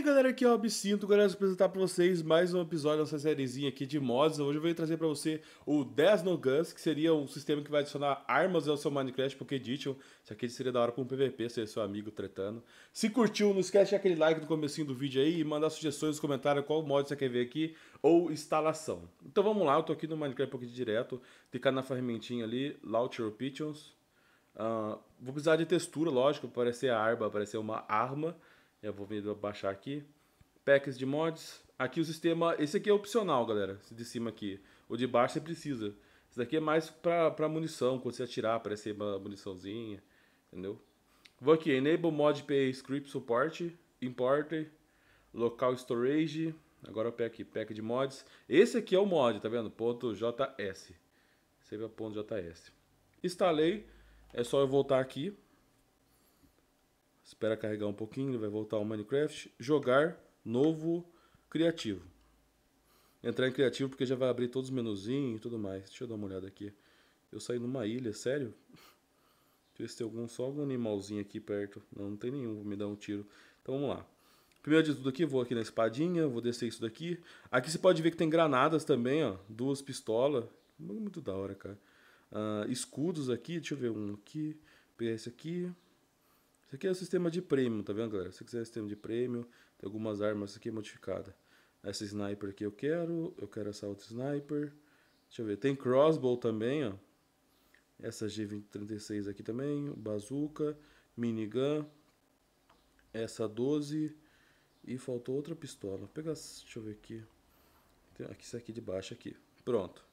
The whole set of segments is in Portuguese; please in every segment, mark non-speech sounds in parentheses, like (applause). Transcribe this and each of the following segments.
aí galera, aqui é o Absinto, agora eu vou apresentar para vocês mais um episódio dessa sériezinha aqui de mods. Hoje eu venho trazer para você o 10 no Guns, que seria um sistema que vai adicionar armas ao seu Minecraft Poké Edition. Isso aqui seria da hora para um PVP, ser seu amigo tretando. Se curtiu, não esquece de aquele like no comecinho do vídeo aí e mandar sugestões nos comentários qual mod você quer ver aqui ou instalação. Então vamos lá, eu tô aqui no Minecraft Pocket direto, clicar na ferramentinha ali, Launch Your Uh, vou precisar de textura, lógico, para parecer a arma, aparecer uma arma. Eu vou ver, baixar aqui. Packs de mods. Aqui o sistema, esse aqui é opcional, galera. Esse de cima aqui. O de baixo você precisa. esse daqui é mais pra, pra munição, quando você atirar, aparecer uma muniçãozinha, entendeu? Vou aqui, Enable Mod PA Script Support, Importer, Local Storage, agora eu pego aqui, Pack de Mods. Esse aqui é o mod, tá vendo? Ponto .js, sempre a ponto .js. Instalei, é só eu voltar aqui, Espera carregar um pouquinho, ele vai voltar ao Minecraft. Jogar, novo, criativo. Entrar em criativo porque já vai abrir todos os menuzinhos e tudo mais. Deixa eu dar uma olhada aqui. Eu saí numa ilha, sério? Deixa eu ver se tem algum, só algum animalzinho aqui perto. Não, não tem nenhum, vou me dar um tiro. Então vamos lá. Primeiro de tudo aqui, vou aqui na espadinha, vou descer isso daqui. Aqui você pode ver que tem granadas também, ó. Duas pistolas. Muito da hora, cara. Uh, escudos aqui, deixa eu ver um aqui. Pegar esse aqui isso aqui é o sistema de prêmio, tá vendo, galera? Se você quiser sistema de prêmio, tem algumas armas aqui é modificadas. Essa sniper aqui eu quero, eu quero essa outra sniper. Deixa eu ver, tem crossbow também, ó. Essa G36 aqui também, bazooka, minigun, essa 12 e faltou outra pistola. Vou pegar, deixa eu ver aqui. Tem aqui isso aqui de baixo aqui. Pronto.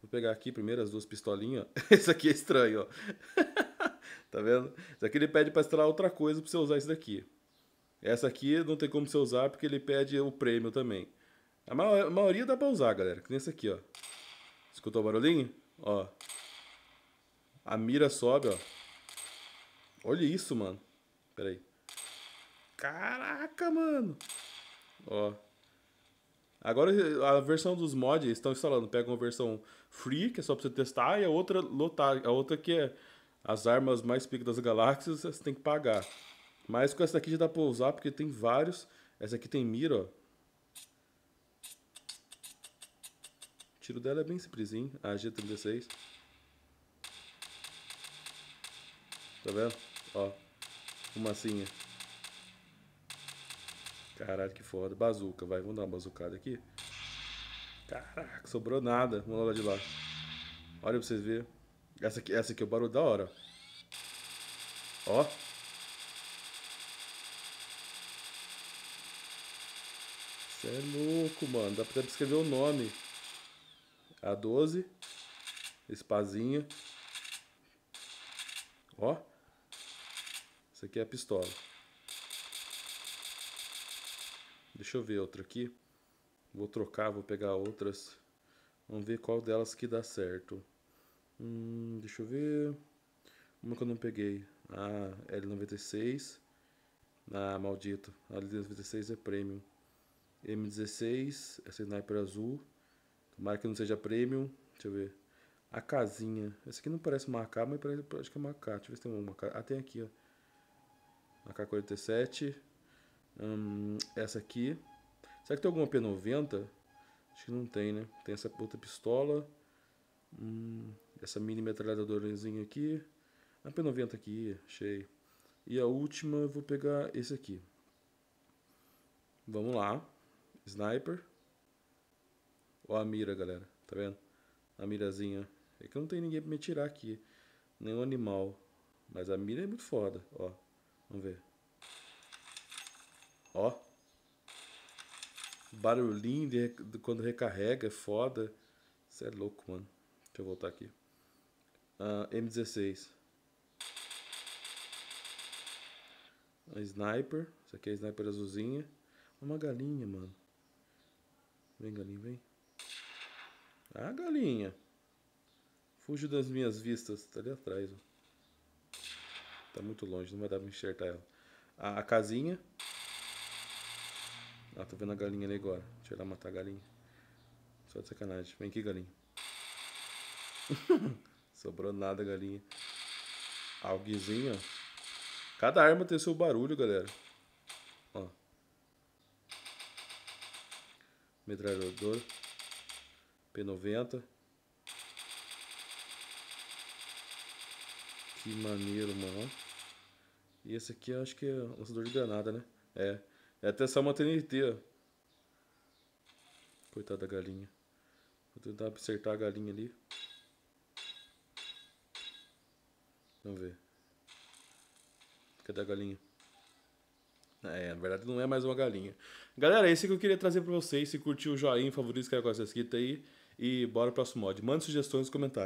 Vou pegar aqui primeiro as duas pistolinhas. (laughs) Isso aqui é estranho, ó. Tá vendo? Isso aqui ele pede para instalar outra coisa para você usar isso daqui. Essa aqui não tem como você usar porque ele pede o prêmio também. A, ma a maioria dá para usar, galera. Que nem essa aqui, ó. Escutou o barulhinho? Ó. A mira sobe, ó. Olha isso, mano. Pera aí. Caraca, mano. Ó. Agora a versão dos mods estão instalando. Pega uma versão free, que é só pra você testar, e a outra lotar. A outra que é as armas mais pica das galáxias você tem que pagar. Mas com essa aqui já dá pra usar, porque tem vários. Essa aqui tem mira, ó. O tiro dela é bem simplesinho, a G36. Tá vendo? Ó, fumacinha. Caralho, que foda. Bazuca, vai. Vamos dar uma bazucada aqui. Caraca, sobrou nada. Vamos lá de lá. Olha pra vocês verem. Essa aqui, essa aqui é o barulho da hora. Ó. Você é louco, mano. Dá pra escrever o nome. A12. Espazinha. Ó. Isso aqui é a pistola. Deixa eu ver outra aqui. Vou trocar, vou pegar outras. Vamos ver qual delas que dá certo. Hum, deixa eu ver. Uma que eu não peguei. Ah, L96. Ah, maldito. A L96 é premium. M16, essa é sniper azul. Tomara que não seja premium. Deixa eu ver. A casinha. Essa aqui não parece uma AK, mas parece, acho que é uma AK. Deixa eu ver se tem uma AK. Ah, tem aqui, ó. AK-47. Hum, essa aqui. Será que tem alguma P90? Acho que não tem, né? Tem essa outra pistola. Hum, essa mini metralhadorazinha aqui. A P90 aqui, achei. E a última eu vou pegar esse aqui. Vamos lá. Sniper. Ó a mira, galera. Tá vendo? A mirazinha. É que não tem ninguém pra me tirar aqui. Nenhum animal. Mas a mira é muito foda. Ó. Vamos ver. Ó. Barulhinho de, de quando recarrega é foda. Você é louco, mano. Deixa eu voltar aqui. Ah, M16. A sniper. Essa aqui é a sniper azulzinha. Uma galinha, mano. Vem, galinha, vem. Ah, galinha. Fujo das minhas vistas. Tá ali atrás, ó. Tá muito longe, não vai dar pra enxertar ela. A, a casinha. Ah, tô vendo a galinha ali agora. Deixa eu ir lá matar a galinha. Só de sacanagem. Vem aqui, galinha. (laughs) Sobrou nada, galinha. Alguizinho, ó. Cada arma tem seu barulho, galera. Ó. Metralhador. P90. Que maneiro, mano. E esse aqui eu acho que é lançador de granada, né? É. É até só uma TNT, ó. Coitada da galinha. Vou tentar acertar a galinha ali. Vamos ver. Cadê a galinha? É, na verdade não é mais uma galinha. Galera, é esse que eu queria trazer pra vocês. Se curtiu o joinha, favorito, escreve com essa escrita aí. E bora pro próximo mod. Mande sugestões nos comentários.